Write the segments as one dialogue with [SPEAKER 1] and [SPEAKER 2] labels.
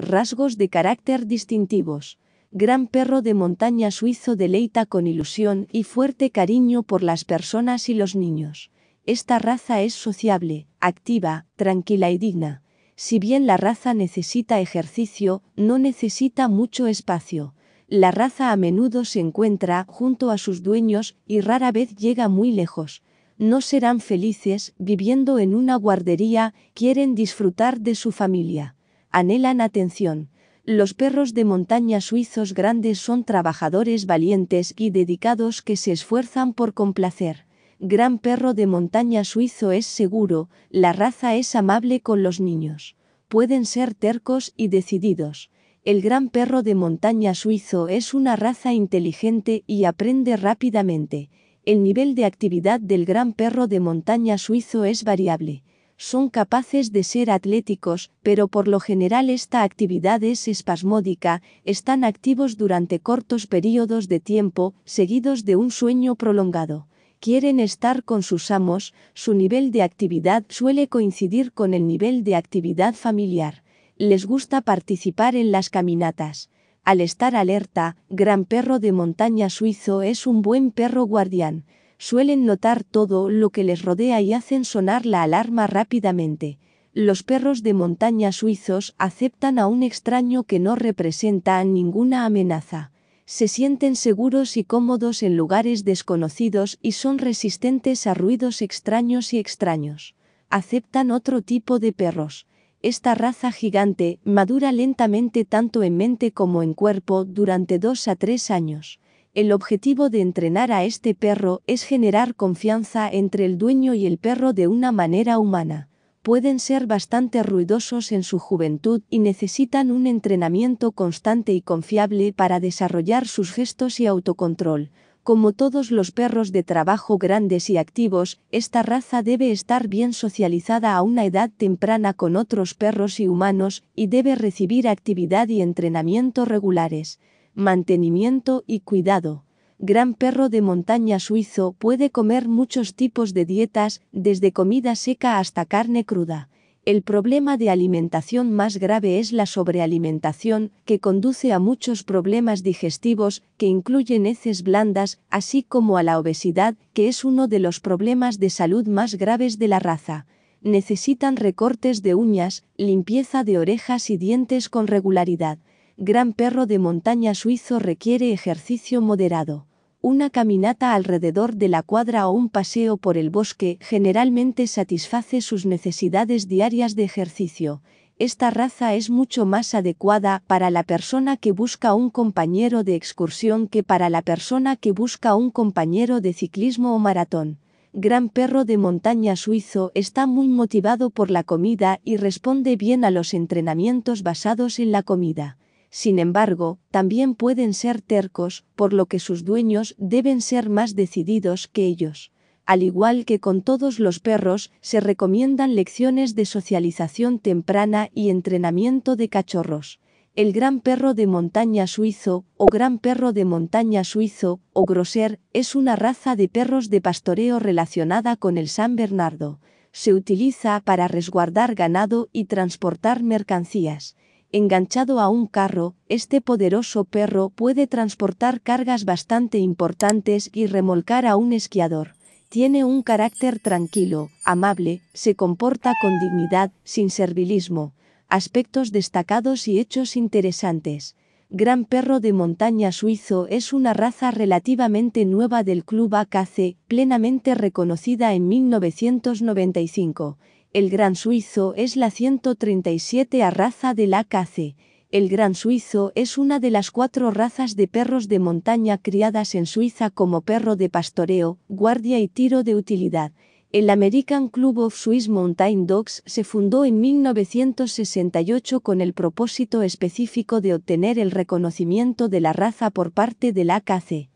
[SPEAKER 1] rasgos de carácter distintivos. Gran perro de montaña suizo deleita con ilusión y fuerte cariño por las personas y los niños. Esta raza es sociable, activa, tranquila y digna. Si bien la raza necesita ejercicio, no necesita mucho espacio. La raza a menudo se encuentra junto a sus dueños y rara vez llega muy lejos. No serán felices viviendo en una guardería, quieren disfrutar de su familia anhelan atención. Los perros de montaña suizos grandes son trabajadores valientes y dedicados que se esfuerzan por complacer. Gran perro de montaña suizo es seguro, la raza es amable con los niños. Pueden ser tercos y decididos. El gran perro de montaña suizo es una raza inteligente y aprende rápidamente. El nivel de actividad del gran perro de montaña suizo es variable son capaces de ser atléticos, pero por lo general esta actividad es espasmódica, están activos durante cortos periodos de tiempo, seguidos de un sueño prolongado quieren estar con sus amos, su nivel de actividad suele coincidir con el nivel de actividad familiar. Les gusta participar en las caminatas. Al estar alerta, gran perro de montaña suizo es un buen perro guardián suelen notar todo lo que les rodea y hacen sonar la alarma rápidamente. Los perros de montaña suizos aceptan a un extraño que no representa ninguna amenaza. Se sienten seguros y cómodos en lugares desconocidos y son resistentes a ruidos extraños y extraños. Aceptan otro tipo de perros esta raza gigante madura lentamente tanto en mente como en cuerpo durante dos a tres años. El objetivo de entrenar a este perro es generar confianza entre el dueño y el perro de una manera humana. Pueden ser bastante ruidosos en su juventud y necesitan un entrenamiento constante y confiable para desarrollar sus gestos y autocontrol. Como todos los perros de trabajo grandes y activos, esta raza debe estar bien socializada a una edad temprana con otros perros y humanos, y debe recibir actividad y entrenamiento regulares mantenimiento y cuidado. Gran perro de montaña suizo puede comer muchos tipos de dietas, desde comida seca hasta carne cruda. El problema de alimentación más grave es la sobrealimentación, que conduce a muchos problemas digestivos, que incluyen heces blandas, así como a la obesidad, que es uno de los problemas de salud más graves de la raza. Necesitan recortes de uñas, limpieza de orejas y dientes con regularidad gran perro de montaña suizo requiere ejercicio moderado. Una caminata alrededor de la cuadra o un paseo por el bosque generalmente satisface sus necesidades diarias de ejercicio. Esta raza es mucho más adecuada para la persona que busca un compañero de excursión que para la persona que busca un compañero de ciclismo o maratón. Gran perro de montaña suizo está muy motivado por la comida y responde bien a los entrenamientos basados en la comida. Sin embargo, también pueden ser tercos, por lo que sus dueños deben ser más decididos que ellos. Al igual que con todos los perros, se recomiendan lecciones de socialización temprana y entrenamiento de cachorros el gran perro de montaña suizo, o gran perro de montaña suizo, o groser, es una raza de perros de pastoreo relacionada con el San Bernardo. Se utiliza para resguardar ganado y transportar mercancías. Enganchado a un carro, este poderoso perro puede transportar cargas bastante importantes y remolcar a un esquiador. Tiene un carácter tranquilo, amable, se comporta con dignidad, sin servilismo. Aspectos destacados y hechos interesantes. Gran Perro de Montaña Suizo es una raza relativamente nueva del Club AKC, plenamente reconocida en 1995. El Gran Suizo es la 137 a raza del AKC. El Gran Suizo es una de las cuatro razas de perros de montaña criadas en Suiza como perro de pastoreo, guardia y tiro de utilidad. El American Club of Swiss Mountain Dogs se fundó en 1968 con el propósito específico de obtener el reconocimiento de la raza por parte del AKC.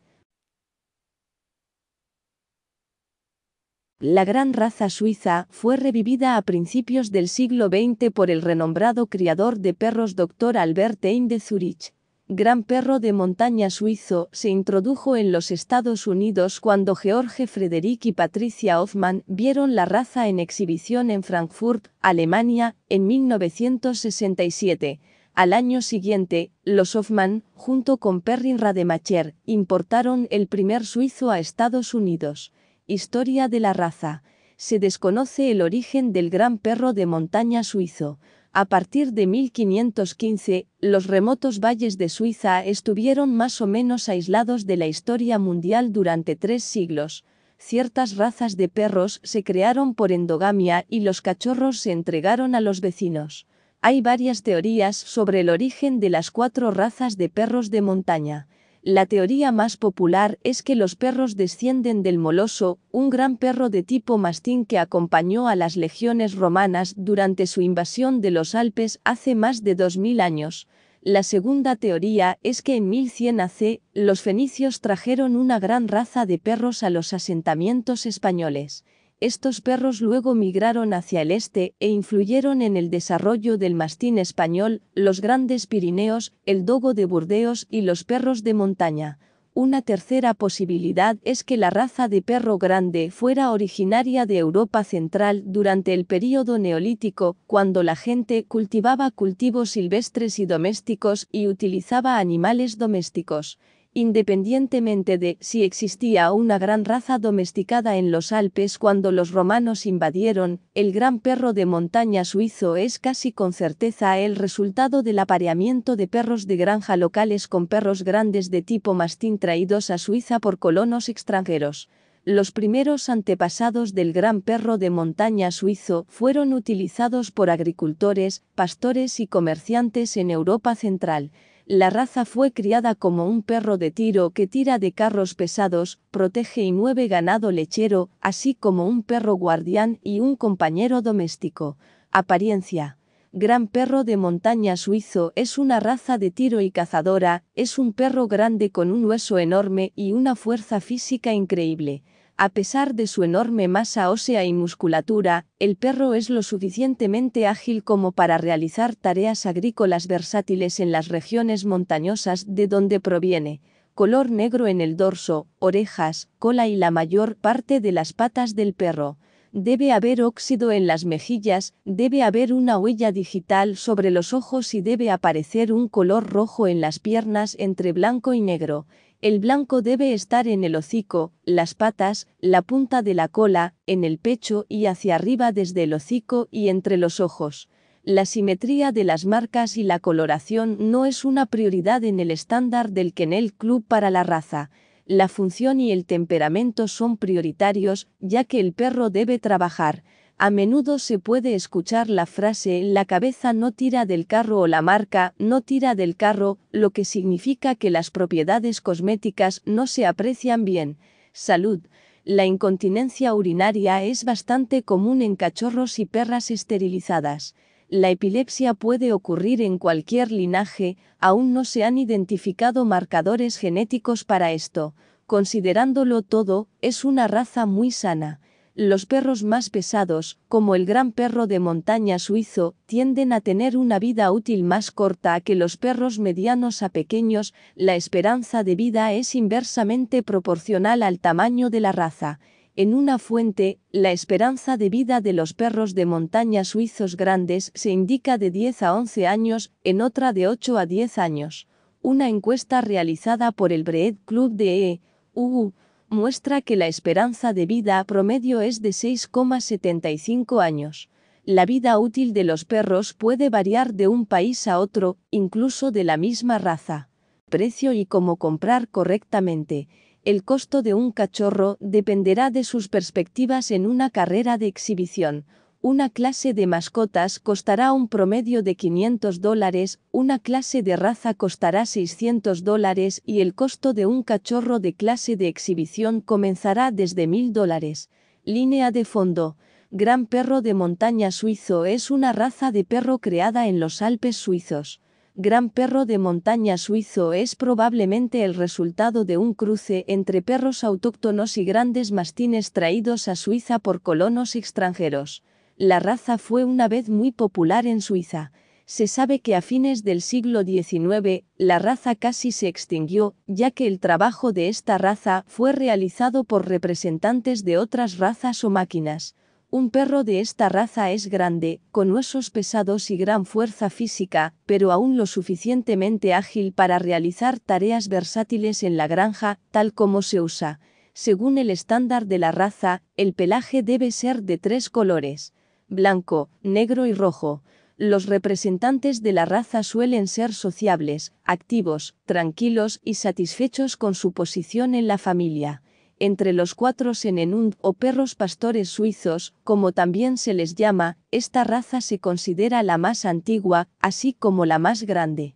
[SPEAKER 1] La gran raza suiza fue revivida a principios del siglo XX por el renombrado criador de perros Dr. Albert Ein de Zurich. Gran perro de montaña suizo, se introdujo en los Estados Unidos cuando George Frederick y Patricia Hoffman vieron la raza en exhibición en Frankfurt, Alemania, en 1967. Al año siguiente, los Hoffman, junto con Perrin Rademacher, importaron el primer suizo a Estados Unidos. Historia de la raza. Se desconoce el origen del gran perro de montaña suizo. A partir de 1515, los remotos valles de Suiza estuvieron más o menos aislados de la historia mundial durante tres siglos. Ciertas razas de perros se crearon por endogamia y los cachorros se entregaron a los vecinos. Hay varias teorías sobre el origen de las cuatro razas de perros de montaña. La teoría más popular es que los perros descienden del Moloso, un gran perro de tipo mastín que acompañó a las legiones romanas durante su invasión de los Alpes hace más de 2000 años. La segunda teoría es que en 1100 AC, los fenicios trajeron una gran raza de perros a los asentamientos españoles estos perros luego migraron hacia el este e influyeron en el desarrollo del mastín español, los grandes Pirineos, el dogo de Burdeos y los perros de montaña. Una tercera posibilidad es que la raza de perro grande fuera originaria de Europa Central durante el período neolítico, cuando la gente cultivaba cultivos silvestres y domésticos y utilizaba animales domésticos independientemente de si existía una gran raza domesticada en los Alpes cuando los romanos invadieron, el gran perro de montaña suizo es casi con certeza el resultado del apareamiento de perros de granja locales con perros grandes de tipo mastín traídos a Suiza por colonos extranjeros. Los primeros antepasados del gran perro de montaña suizo fueron utilizados por agricultores, pastores y comerciantes en Europa Central. La raza fue criada como un perro de tiro que tira de carros pesados, protege y mueve ganado lechero, así como un perro guardián y un compañero doméstico. Apariencia. Gran perro de montaña suizo es una raza de tiro y cazadora, es un perro grande con un hueso enorme y una fuerza física increíble a pesar de su enorme masa ósea y musculatura, el perro es lo suficientemente ágil como para realizar tareas agrícolas versátiles en las regiones montañosas de donde proviene, color negro en el dorso, orejas, cola y la mayor parte de las patas del perro. Debe haber óxido en las mejillas, debe haber una huella digital sobre los ojos y debe aparecer un color rojo en las piernas entre blanco y negro, el blanco debe estar en el hocico, las patas, la punta de la cola, en el pecho y hacia arriba desde el hocico y entre los ojos. La simetría de las marcas y la coloración no es una prioridad en el estándar del Kennel Club para la raza. La función y el temperamento son prioritarios, ya que el perro debe trabajar, a menudo se puede escuchar la frase la cabeza no tira del carro o la marca no tira del carro, lo que significa que las propiedades cosméticas no se aprecian bien. Salud. La incontinencia urinaria es bastante común en cachorros y perras esterilizadas. La epilepsia puede ocurrir en cualquier linaje, aún no se han identificado marcadores genéticos para esto. Considerándolo todo, es una raza muy sana. Los perros más pesados, como el gran perro de montaña suizo, tienden a tener una vida útil más corta que los perros medianos a pequeños, la esperanza de vida es inversamente proporcional al tamaño de la raza. En una fuente, la esperanza de vida de los perros de montaña suizos grandes se indica de 10 a 11 años, en otra de 8 a 10 años. Una encuesta realizada por el Breed Club de EU muestra que la esperanza de vida a promedio es de 6,75 años. La vida útil de los perros puede variar de un país a otro, incluso de la misma raza. Precio y cómo comprar correctamente. El costo de un cachorro dependerá de sus perspectivas en una carrera de exhibición, una clase de mascotas costará un promedio de 500 dólares, una clase de raza costará 600 dólares y el costo de un cachorro de clase de exhibición comenzará desde 1000 dólares. Línea de fondo. Gran perro de montaña suizo es una raza de perro creada en los Alpes suizos. Gran perro de montaña suizo es probablemente el resultado de un cruce entre perros autóctonos y grandes mastines traídos a Suiza por colonos extranjeros. La raza fue una vez muy popular en Suiza. Se sabe que a fines del siglo XIX, la raza casi se extinguió, ya que el trabajo de esta raza fue realizado por representantes de otras razas o máquinas. Un perro de esta raza es grande, con huesos pesados y gran fuerza física, pero aún lo suficientemente ágil para realizar tareas versátiles en la granja, tal como se usa. Según el estándar de la raza, el pelaje debe ser de tres colores blanco, negro y rojo, los representantes de la raza suelen ser sociables, activos, tranquilos y satisfechos con su posición en la familia. Entre los cuatro senenund o perros pastores suizos, como también se les llama, esta raza se considera la más antigua, así como la más grande.